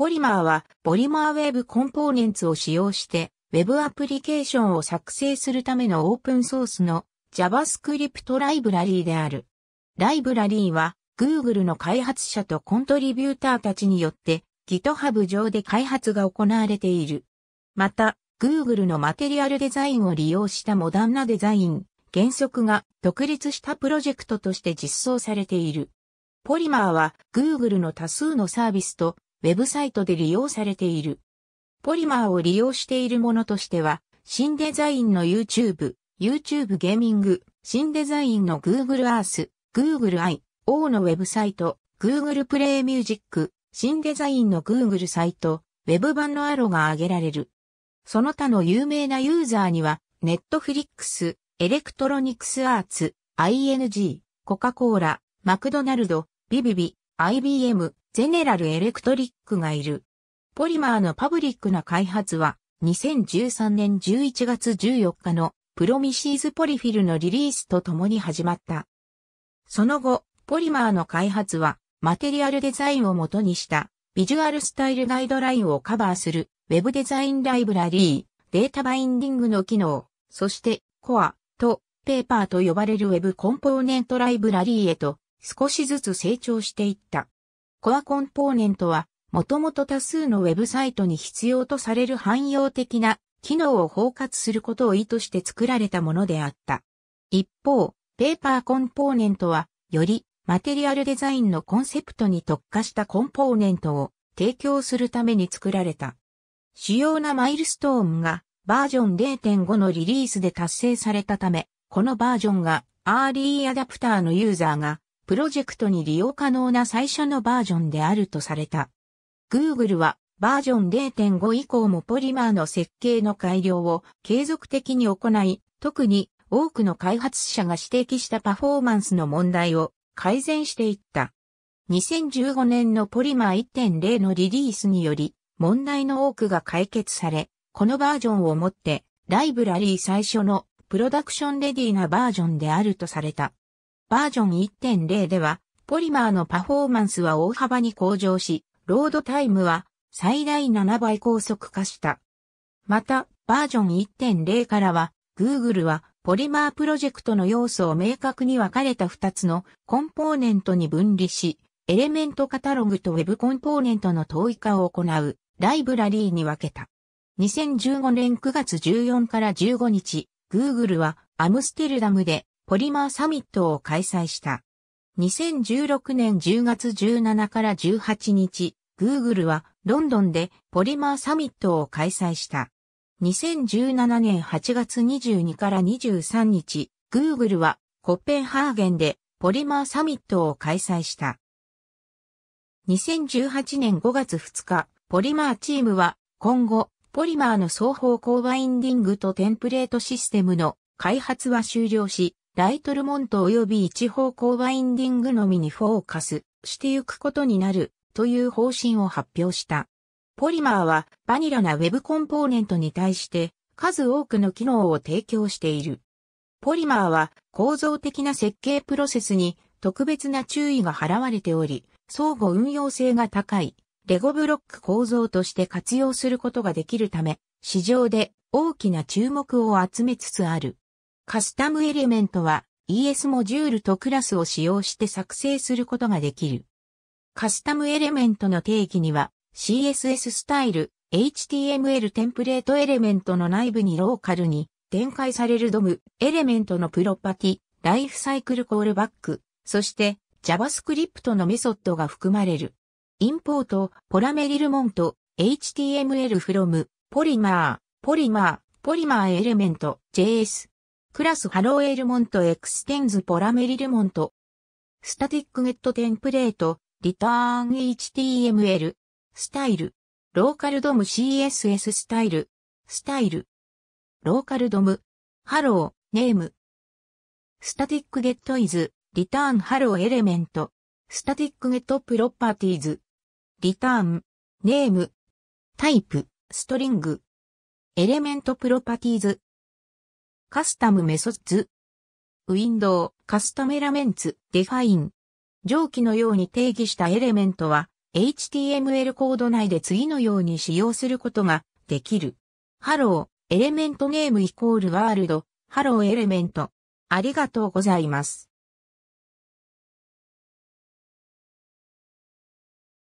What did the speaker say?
ポリマーは、ポリマーウェブコンポーネンツを使用して、ウェブアプリケーションを作成するためのオープンソースの JavaScript ライブラリーである。ライブラリーは Google の開発者とコントリビューターたちによって GitHub 上で開発が行われている。また、Google のマテリアルデザインを利用したモダンなデザイン、原則が独立したプロジェクトとして実装されている。ポリマーは Google の多数のサービスとウェブサイトで利用されている。ポリマーを利用しているものとしては、新デザインの YouTube、YouTube ゲーミング、新デザインの Google Earth、Google I、O のウェブサイト、Google Play Music、新デザインの Google サイト、ウェブ版のアロが挙げられる。その他の有名なユーザーには、Netflix、Electronics Arts、ING、コカ・コーラ、マクドナルド、ビビビ、IBM、ゼネラルエレクトリックがいる。ポリマーのパブリックな開発は、2013年11月14日のプロミシーズポリフィルのリリースとともに始まった。その後、ポリマーの開発は、マテリアルデザインを元にした、ビジュアルスタイルガイドラインをカバーする、ウェブデザインライブラリー、データバインディングの機能、そして、コアと、ペーパーと呼ばれるウェブコンポーネントライブラリーへと、少しずつ成長していった。コアコンポーネントは、もともと多数のウェブサイトに必要とされる汎用的な機能を包括することを意図して作られたものであった。一方、ペーパーコンポーネントは、よりマテリアルデザインのコンセプトに特化したコンポーネントを提供するために作られた。主要なマイルストーンがバージョン0.5のリリースで達成されたため、このバージョンがアーリーアダプターのユーザーがプロジェクトに利用可能な最初のバージョンであるとされた。Google はバージョン0.5以降もポリマーの設計の改良を継続的に行い、特に多くの開発者が指摘したパフォーマンスの問題を改善していった。2015年のポリマー1.0のリリースにより、問題の多くが解決され、このバージョンをもって、ライブラリー最初のプロダクションレディーなバージョンであるとされた。バージョン1.0では、ポリマーのパフォーマンスは大幅に向上し、ロードタイムは最大7倍高速化した。また、バージョン1.0からは、Google はポリマープロジェクトの要素を明確に分かれた2つのコンポーネントに分離し、エレメントカタログと Web コンポーネントの統一化を行うライブラリーに分けた。2015年9月14から15日、Google はアムステルダムでポリマーサミットを開催した。2016年10月17から18日、Google はロンドンでポリマーサミットを開催した。2017年8月22から23日、Google はコペンハーゲンでポリマーサミットを開催した。2018年5月2日、ポリマーチームは今後、ポリマーの双方向バインディングとテンプレートシステムの開発は終了し、ライトルモント及び一方向ワインディングのみにフォーカスしてゆくことになるという方針を発表した。ポリマーはバニラな Web コンポーネントに対して数多くの機能を提供している。ポリマーは構造的な設計プロセスに特別な注意が払われており、相互運用性が高い、レゴブロック構造として活用することができるため、市場で大きな注目を集めつつある。カスタムエレメントは ES モジュールとクラスを使用して作成することができる。カスタムエレメントの定義には CSS スタイル、HTML テンプレートエレメントの内部にローカルに展開されるドム、エレメントのプロパティ、ライフサイクルコールバック、そして JavaScript のメソッドが含まれる。インポート、ポラメリルモント、HTML from、ポリマー、ポリマー、ポリマーエレメント、JS、クラスハローエルモントエクステンズポラメリルモント。スタティックゲットテンプレート、リターン HTML、スタイル、ローカルドム CSS スタイル、スタイル、ローカルドム、ハロー、ネーム。スタティックゲットイズ、リターンハローエレメント、スタティックゲットプロパティーズ、リターン、ネーム、タイプ、ストリング、エレメントプロパティーズ、カスタムメソッズ。ウィンドウ、カスタムエラメンツ、デファイン。上記のように定義したエレメントは、HTML コード内で次のように使用することができる。ハロー、エレメントネームイコールワールド、ハローエレメント。ありがとうございます。